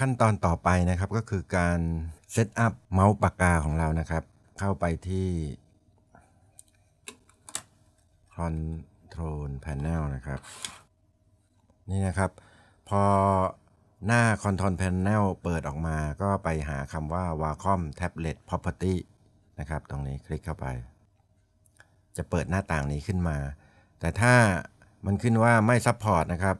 ขั้นตอนต่อไปนะครับก็คือการเซตอัพเมาส์ปากกาของเรานะครับ เข้าไปที่ Control Panel นะครับ นี่นะครับ พอหน้า Control Panel เปิดออกมาก็ไปหาคำว่า Wacom Tablet Property นะครับ ตรงนี้คลิกเข้าไป จะเปิดหน้าต่างนี้ขึ้นมา แต่ถ้ามันขึ้นว่าไม่ซัพพอร์ตนะครับ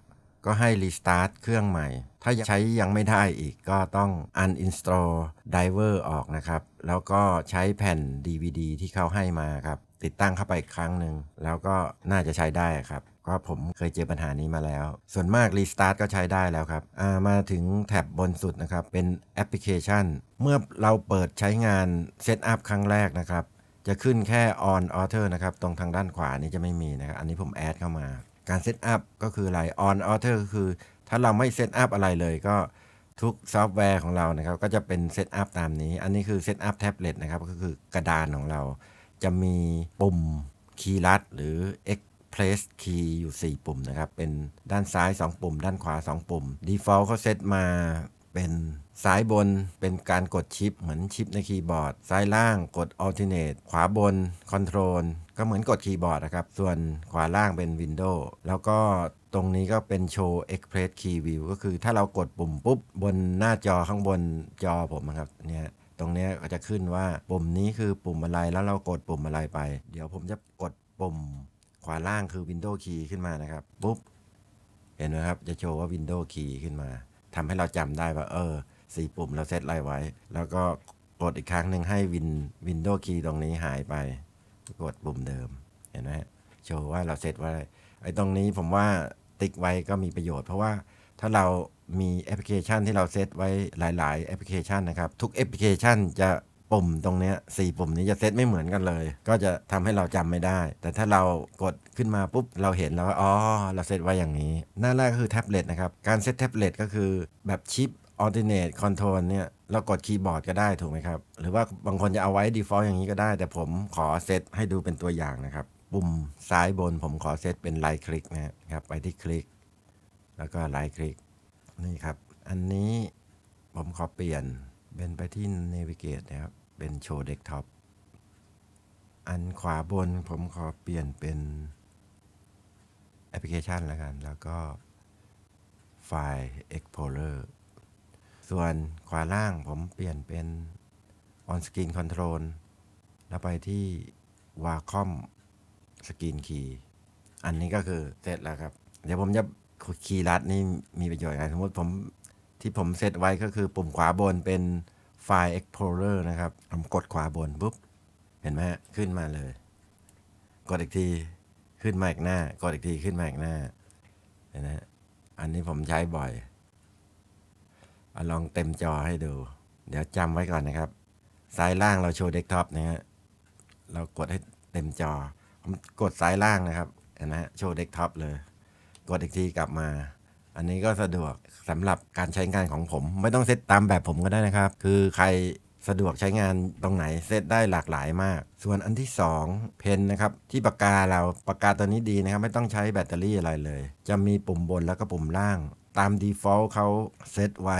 ก็ให้รีสตาร์ทเครื่องใหม่ ถ้าใช้ยังไม่ได้อีกก็ต้อง uninstall driver ออกนะครับ แล้วก็ใช้แผ่น DVD ที่เขาให้มาครับ ติดตั้งเข้าไปครั้งหนึ่งแล้วก็น่าจะใช้ได้ครับ ก็ผมเคยเจอปัญหานี้มาแล้ว ส่วนมากรีสตาร์ทก็ใช้ได้แล้วครับมาถึงแท็บบนสุดนะครับ เป็นแอปพลิเคชัน เมื่อเราเปิดใช้งานเซตอัพครั้งแรกนะครับ จะขึ้นแค่ on author นะครับ ตรงทางด้านขวานี้จะไม่มีนะครับอันนี้ผมแอดเข้ามาการเซตอัพก็คืออะไร on a l t ร r ก็คือถ้าเราไม่เซตอัพอะไรเลยก็ทุกซอฟต์แวร์ของเรานะครับก็จะเป็นเซตอัพตามนี้ อันนี้คือเซตอัพแท็บเล็ตนะครับก็คือกระดานของเรา จะมีปุ่มคีย์ลัดหรือ Express Key อยู่ 4 ปุ่มนะครับเป็นด้านซ้าย 2 ปุ่ม ด้านขวา 2 ปุ่ม Default เขาเซตมาเป็น ซ้ายบน เป็นการกดชิปเหมือนชิปในคีย์บอร์ด ซ้ายล่างกด alternate ขวาบน control ก็เหมือนกดคีย์บอร์ดนะครับ ส่วนขวาล่างเป็น Windows แล้วก็ตรงนี้ก็เป็นโชว์ Express Key View ก็คือถ้าเรากดปุ่มปุ๊บ บนหน้าจอข้างบนจอผมนะครับ เนี่ยตรงนี้ก็จะขึ้นว่าปุ่มนี้คือปุ่มอะไร แล้วเรากดปุ่มอะไรไป เดี๋ยวผมจะกดปุ่มขวาล่างคือ Windows Key ขึ้นมานะครับ ปุ๊บเห็นไหมครับจะโชว์ว่า Windows Key ขึ้นมาทำให้เราจำได้ว่า เออสีปุ่มเราเซตไลไรไว้ แล้วก็กดอีกครั้งหนึ่งให้วินวินโดว์คีย์ตรงนี้หายไปกดปุ่มเดิมเห็นไหมโชว์ว่าเราเซตไว้ไอ้ตรงนี้ผมว่าติ๊กไว้ก็มีประโยชน์ เพราะว่าถ้าเรามีแอปพลิเคชันที่เราเซตไว้หลาย ๆ แอปพลิเคชันนะครับทุกแอปพลิเคชันจะปุ่มตรงนี้สี่ปุ่มนี้จะเซตไม่เหมือนกันเลย ก็จะทำให้เราจำไม่ได้ แต่ถ้าเรากดขึ้นมาปุ๊บ เราเห็นแล้วว่าอ๋อเราเซตไว้อย่างนี้หน้าแรกคือแท็บเล็ตนะครับการเซตแท็บเล็ตก็คือแบบชิป alternate control เนี่ยเรากดคีย์บอร์ดก็ได้ถูกไหมครับ หรือว่าบางคนจะเอาไว้ default อย่างนี้ก็ได้ แต่ผมขอเซตให้ดูเป็นตัวอย่างนะครับ ปุ่มซ้ายบนผมขอเซตเป็นไลท์คลิกนะครับ ไปที่คลิก แล้วก็ไลท์คลิกนี่ครับ อันนี้ผมขอเปลี่ยนเป็นไปที่ navigate นะครับ เป็นโชว์เด็ k ท็อปอันขวาบนผมขอเปลี่ยนเป็นแอปพลิเคชันแล้วกัน แล้วก็ไฟล์ Explorer ส่วนขวาล่างผมเปลี่ยนเป็น On Screen Control แล้วไปที่ Wacom Screen Key อันนี้ก็คือเสร็จแล้วครับ เดี๋ยวผมจะคีย์ลัดนี่มีประโยชน์อะไร สมมติผมที่ผมเซตไว้ก็คือปุ่มขวาบนเป็น file Explorer นะครับ ผมกดขวาบน ปุ๊บ เห็นไหมขึ้นมาเลย กดอีกที ขึ้นมาอีกหน้า กดอีกที ขึ้นมาอีกหน้าเห็นไหมอันนี้ผมใช้บ่อยลองเต็มจอให้ดู เดี๋ยวจำไว้ก่อนนะครับ ซ้ายล่างเราโชว์เดสก์ท็อปนะฮะเรากดให้เต็มจอผมกดซ้ายล่างนะครับ เห็นไหมโชว์เดสก์ท็อปเลย กดอีกทีกลับมา อันนี้ก็สะดวกสำหรับการใช้งานของผม ไม่ต้องเซตตามแบบผมก็ได้นะครับ คือใครสะดวกใช้งานตรงไหนเซตได้หลากหลายมาก ส่วนอันที่2เพนนะครับที่ปากกาเราปากกาตัวนี้ดีนะครับ ไม่ต้องใช้แบตเตอรี่อะไรเลย จะมีปุ่มบนแล้วก็ปุ่มล่างตาม Default เขาเซตไว้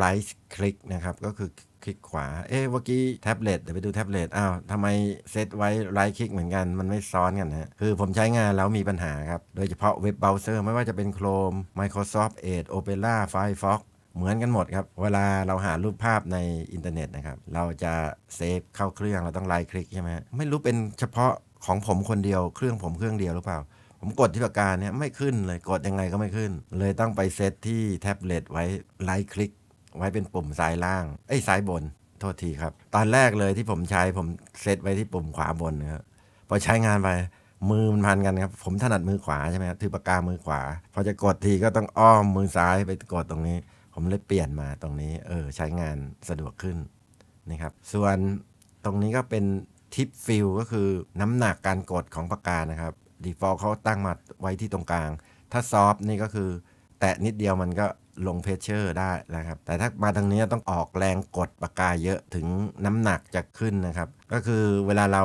Right Click นะครับ ก็คือคลิกขวา เอ๊ะเมื่อกี้แท็บเล็ตเดี๋ยวไปดูแท็บเล็ตอ้าวทำไมเซตไว้ไล t ์คลิกเหมือนกันมันไม่ซ้อนกันฮะคือผมใช้งานแล้วมีปัญหาครับโดยเฉพาะเว็บเบราว์เซอร์ไม่ว่าจะเป็น Chrome Microsoft Edge Opera Firefox เหมือนกันหมดครับ เวลาเราหารูปภาพในอินเทอร์เน็ตนะครับ เราจะเซฟเข้าเครื่องเราต้องไลค์คลิกใช่ไหมไม่รู้เป็นเฉพาะของผมคนเดียวเครื่องผมเครื่องเดียวหรือเปล่าผมกดที่ปากกาเนี่ยไม่ขึ้นเลยกดยังไงก็ไม่ขึ้น เลยต้องไปเซตที่แท็บเล็ตไว้ไลค์คลิก ไว้เป็นปุ่มซ้ายล่างไอ้ซ้ายบนโทษทีครับตอนแรกเลยที่ผมใช้ผมเซตไว้ที่ปุ่มขวาบนนะครับพอใช้งานไปมือมันพันกันครับผมถนัดมือขวาใช่ไหมครับถือปากกามือขวาพอจะกดทีก็ต้องอ้อมมือซ้ายไปกดตรงนี้ ผมเลยเปลี่ยนมาตรงนี้เออใช้งานสะดวกขึ้นนะครับ ส่วนตรงนี้ก็เป็นทิปฟิลก็คือน้ำหนักการกดของปากกานะครับดีฟอลต์เขาตั้งมาไว้ที่ตรงกลาง ถ้าซอฟนี่ก็คือ แตะนิดเดียวมันก็ลงเพชเชอร์ได้นะครับ แต่ถ้ามาทางนี้ต้องออกแรงกดปากกาเยอะถึงน้ำหนักจะขึ้นนะครับ ก็คือเวลาเรา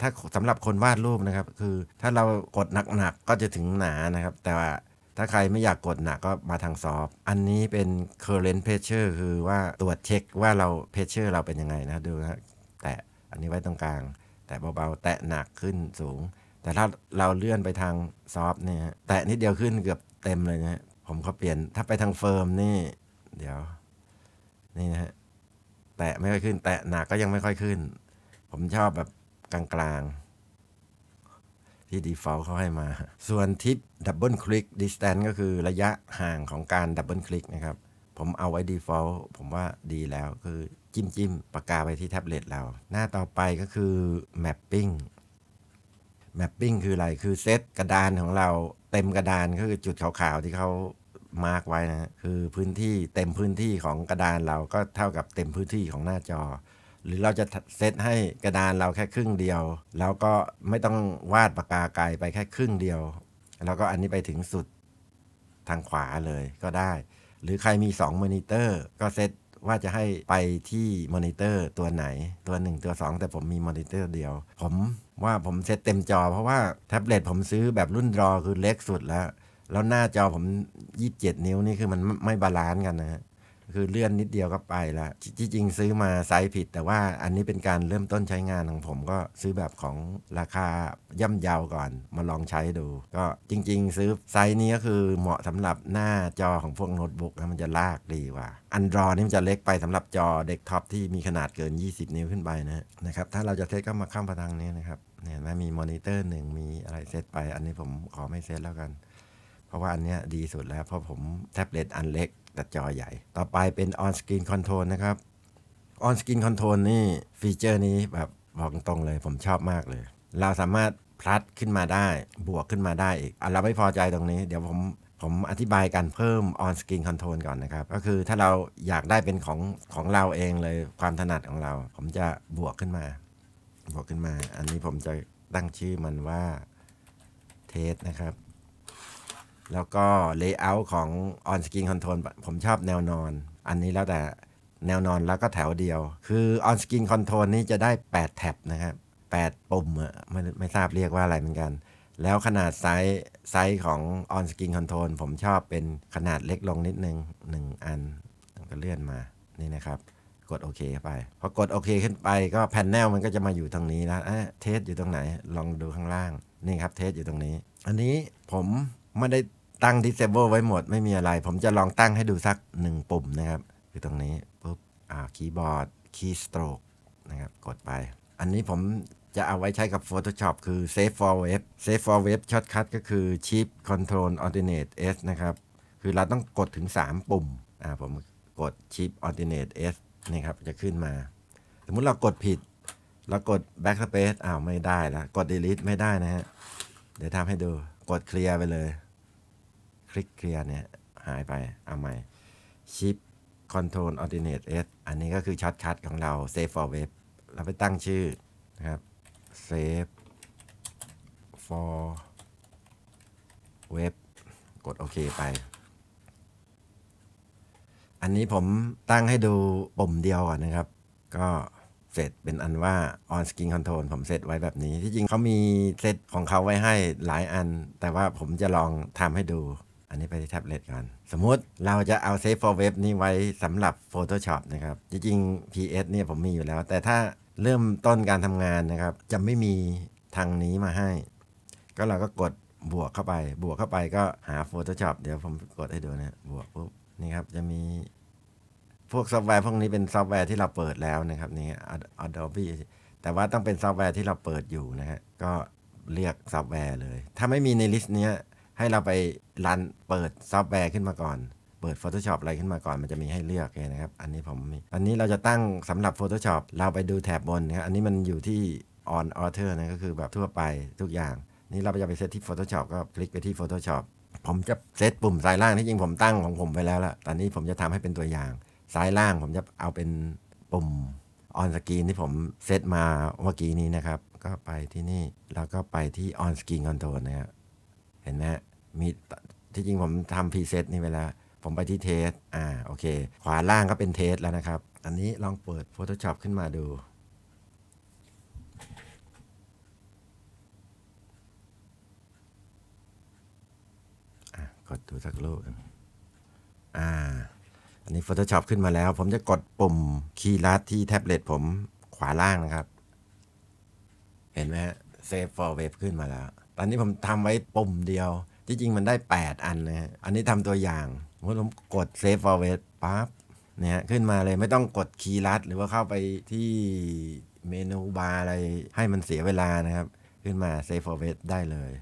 ถ้าสำหรับคนวาดรูปนะครับคือถ้าเรากดหนักๆก็จะถึงหนานะครับ แต่ว่า ถ้าใครไม่อยากกดหนักก็มาทางซอฟ อันนี้เป็น current pressure คือว่าตรวจเช็คว่าเรา pressure เราเป็นยังไงนะดูนะแตะอันนี้ไว้ตรงกลาง แตะเบาๆแตะหนักขึ้นสูงแต่ถ้าเราเลื่อนไปทางซอฟเนี่ยแตะนิดเดียวขึ้นเกือบเต็มเลยนะฮะ ผมก็เปลี่ยน ถ้าไปทางเฟิร์มนี่ เดี๋ยว นี่นะฮะ แตะไม่ค่อยขึ้น แตะหนักก็ยังไม่ค่อยขึ้น ผมชอบแบบกลางๆ ที่ default เขาให้มา ส่วนทิปดับเบิลคลิกดิสแตนก็คือระยะห่างของการดับเบิลคลิกนะครับ ผมเอาไว้ default ผมว่าดีแล้วคือจิ้มจิ้มปากกาไปที่แท็บเล็ตเรา หน้าต่อไปก็คือ mapping แมปปิ้งคืออะไร คือเซต กระดานของเราเต็มกระดานก็คือจุดขาวๆ ที่เขามาร์กไว้นะ คือพื้นที่เต็มพื้นที่ของกระดานเราก็เท่ากับเต็มพื้นที่ของหน้าจอ หรือเราจะเซตให้กระดานเราแค่ครึ่งเดียว แล้วก็ไม่ต้องวาดปากกาไกลไปแค่ครึ่งเดียว แล้วก็อันนี้ไปถึงสุดทางขวาเลยก็ได้ หรือใครมี2มอนิเตอร์ ก็เซตว่าจะให้ไปที่มอนิเตอร์ตัวไหน ตัวหนึ่งตัว2แต่ผมมีมอนิเตอร์เดียว ผมว่าผมเซตเต็มจอเพราะว่า แท็บเล็ตผมซื้อแบบรุ่นรอคือเล็กสุดแล้ว แล้วหน้าจอผม 27 นิ้วนี่คือมันไม่บาลานซ์กันนะฮะคือเลื่อนนิดเดียวก็ไปและที่จริงซื้อมาไซส์ผิด แต่ว่าอันนี้เป็นการเริ่มต้นใช้งานของผม ก็ซื้อแบบของราคาย่ำเยาวก่อนมาลองใช้ดู ก็จริงๆซื้อ ไซส์นี้ก็คือเหมาะสำหรับหน้าจอของพวกโน้ตบุ๊กมันจะลากดีกว่าอันดรอนี่มันจะเล็กไปสำหรับจอเด็กท็อปที่มีขนาดเกิน 20 นิ้วขึ้นไปนะนะครับถ้าเราจะเซตก็มาข้ามประทังนี้นะครับเนี่ยนมมีมอนิเตอร์หนึ่งมีอะไรเซตไปอันนี้ผมขอไม่เซตแล้วกัน เพราะว่าอันนี้ดีสุดแล้วเพราะผมแท็บเล็ตอันเล็กแต่จอใหญ่ ต่อไปเป็น On Screen Control นะครับ On Screen Control นี่ฟีเจอร์นี้แบบบอกตรงเลยผมชอบมากเลย เราสามารถพลัดขึ้นมาได้ บวกขึ้นมาได้อีกอะเราไม่พอใจตรงนี้เดี๋ยวผมผมอธิบายการเพิ่ม on screen control ก่อนนะครับ ก็คือถ้าเราอยากได้เป็นของของเราเองเลยความถนัดของเรา ผมจะบวกขึ้นมา บวกขึ้นมา อันนี้ผมจะตั้งชื่อมันว่าเทสนะครับแล้วก็เลเยอร์ของออนสกินคอนโทรลผมชอบแนวนอน อันนี้แล้วแต่แนวนอนแล้วก็แถวเดียว คือออนสกินคอนโทรลนี้จะได้ 8 แท็บนะครับ8ปุ่มไม่ไม่ทราบเรียกว่าอะไรเหมือนกัน แล้วขนาดไซส์ไซส์ของออนสกินคอนโทรลผมชอบเป็นขนาดเล็กลงนิดนึง1 อันก็เลื่อนมานี่นะครับ กดโอเคข้ไป พอกดโอเคขึ้นไปก็แผ่นแนลมันก็จะมาอยู่ตรงนี้แล้วเทสอยู่ตรงไหน ลองดูข้างล่างนี่ครับ เทสอยู่ตรงนี้ อันนี้ผมไม่ได้ตั้ง disable ไว้หมดไม่มีอะไร ผมจะลองตั้งให้ดูสักหนึ่งปุ่มนะครับ คือตรงนี้ปุ๊บ อ่าคีย์บอร์ด คีย์สโตรกนะครับกดไป อันนี้ผมจะเอาไว้ใช้กับ Photoshop คือ Save for Web Save for Web ช็อตคั u ก็คือ Shift Control Alternate S นะครับ คือเราต้องกดถึง 3 ปุ่มอ่าผมกด Shift Alternate S นี่ครับจะขึ้นมา สมมติเรากดผิดเรากด Backspace อ้าวไม่ได้แล้วกด Delete ไม่ได้นะฮะเดี๋ยวทำให้ดูกดเคลียร์ไปเลยลิกเคลียร์เนี่ยหายไปเอาใหม่ชิป Control Ordinate S อันนี้ก็คือช็อตคัทของเรา Save for Web เราไปตั้งชื่อนะครับ Save for Web กดโอเคไป อันนี้ผมตั้งให้ดูปุ่มเดียวก่อนนะครับ ก็เสร็จเป็นอันว่า On s c r e e n Control ผมเซตไว้แบบนี้ ที่จริงเขามีเซตของเขาไว้ให้หลายอัน แต่ว่าผมจะลองทำให้ดูอันนี้ไปที่แท็บเล็ตก่อนสมมุติเราจะเอา Save for Web นี่ไว้สำหรับ Photoshop นะครับ จริงๆ PS เนี่ยผมมีอยู่แล้ว แต่ถ้าเริ่มต้นการทำงานนะครับ จะไม่มีทางนี้มาให้ ก็เราก็กดบวกเข้าไป บวกเข้าไปก็หา Photoshop เดี๋ยวผมกดให้ดูนะ บวกปุ๊บนี่ครับจะมี พวกซอฟต์แวร์พวกนี้เป็นซอฟต์แวร์ที่เราเปิดแล้วนะครับนี่ Adobe แต่ว่าต้องเป็นซอฟต์แวร์ที่เราเปิดอยู่นะฮะก็เรียกซอฟต์แวร์เลย ถ้าไม่มีในลิสต์เนี้ยให้เราไปรันเปิดซอฟต์แวร์ขึ้นมาก่อน เปิด Photoshop อะไรขึ้นมาก่อน มันจะมีให้เลือกนะครับอันนี้ผมมีอันนี้เราจะตั้งสำหรับ Photoshop เราไปดูแถบบนนะครับอันนี้มันอยู่ที่ on author นะก็คือแบบทั่วไปทุกอย่างนี่เราจะไปเซตที่ Photoshop ก็คลิกไปที่ Photoshop ผมจะเซตปุ่มซ้ายล่างที่จริงผมตั้งของผมไปแล้วล่ะตอนนี้ผมจะทำให้เป็นตัวอย่าง ซ้ายล่างผมจะเอาเป็นปุ่มออนสกรีนที่ผมเซตมาเมื่อกี้นี้นะครับก็ไปที่นี่แล้วก็ไปที่ออนสกรีนคอนโทรลนะครับเห็นไหมมีที่จริงผมทำพรีเซตนี่เวลา ผมไปที่เทสอ่า โอเค ขวาล่างก็เป็นเทสแล้วนะครับ อันนี้ลองเปิด Photoshop ขึ้นมาดูกดดูสักรูปอ่าอันนี้ Photoshop ขึ้นมาแล้ว ผมจะกดปุ่มคีย์ลัดที่แท็บเล็ตผมขวาล่างนะครับ เห็นไหมฮะเซฟฟอร์เวฟขึ้นมาแล้วตอนนี้ผมทำไว้ปุ่มเดียวที่จริงมันได้ 8 อันนะฮะ อันนี้ทำตัวอย่าง ผมกด save for wait ปั๊บเนี่ยขึ้นมาเลยไม่ต้องกดคีย์ลัดหรือว่าเข้าไปที่เมนูบาร์อะไรให้มันเสียเวลานะครับ ขึ้นมา save for wait ได้เลย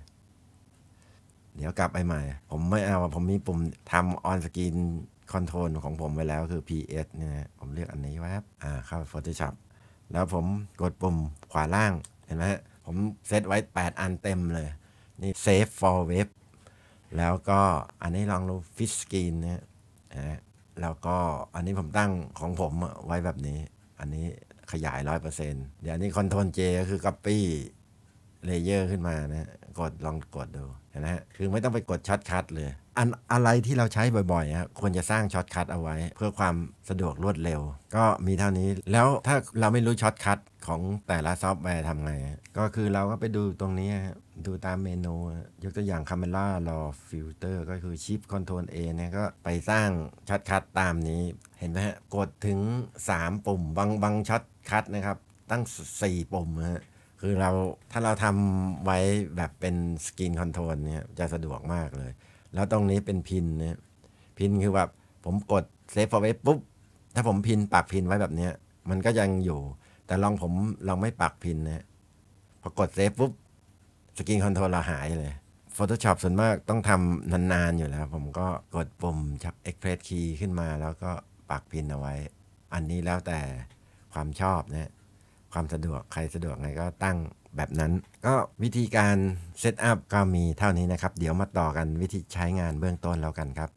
เดี๋ยวกลับไปใหม่ ผมไม่เอาผมมีปุ่มทำ on screen control ของผมไว้แล้วคือ ps เนี่ยผมเลือกอันนี้แวบอ่าเข้า Photoshop แล้วผมกดปุ่มขวาล่างเห็นไหมฮะผมเซตไว้ 8 อันเต็มเลย นี่ save for web แล้วก็อันนี้ลองดูฟิสกินนะฮะแล้วก็อันนี้ผมตั้งของผมไว้แบบนี้ อันนี้ขยาย 100%เดี๋ยวนี้คอนโทรลเจก็คือ Copy เลเยอร์ขึ้นมานะกดลองกดดูนะฮะ คือไม่ต้องไปกดช็อตคัทเลย อันอะไรที่เราใช้บ่อยๆฮะควรจะสร้างช็อตคัทเอาไว้ เพื่อความสะดวกรวดเร็ว ก็มีเท่านี้ แล้วถ้าเราไม่รู้ช็อตคัทของแต่ละซอฟต์แวร์ทำไงก็คือเราก็ไปดูตรงนี้ดูตามเมนู ยกตัวอย่าง Camera Raw Filter ก็คือช h i คอ Control A เนี่ย ก็ไปสร้างช็อตคัทตามนี้ เห็นไหมฮะ กดถึง 3 ปุ่มบางบางช็อตคัทนะครับ ตั้ง 4 ปุ่มฮะคือเรา ถ้าเราทำไว้แบบเป็นสกินคอนโทรลเนี่ย จะสะดวกมากเลย แล้วตรงนี้เป็นพินเนี่ยพินคือแบบผมกดเซฟเอาไว้ ปุ๊บ ถ้าผมพินปักพินไว้แบบเนี้ย มันก็ยังอยู่ แต่ลองผม ลองไม่ปักพินเนี่ยพอกดเซฟปุ๊บสกินคอนโทรลเราหายเลย Photoshop ส่วนมากต้องทำนาน ๆ อยู่แล้ว ผมก็กดปุ่มชับ Express Key ขึ้นมา แล้วก็ปักพินเอาไว้ อันนี้แล้วแต่ความชอบนะความสะดวกใครสะดวกไงก็ตั้งแบบนั้น ก็วิธีการเซตอัพก็มีเท่านี้นะครับ เดี๋ยวมาต่อกันวิธีใช้งานเบื้องต้นแล้วกันครับ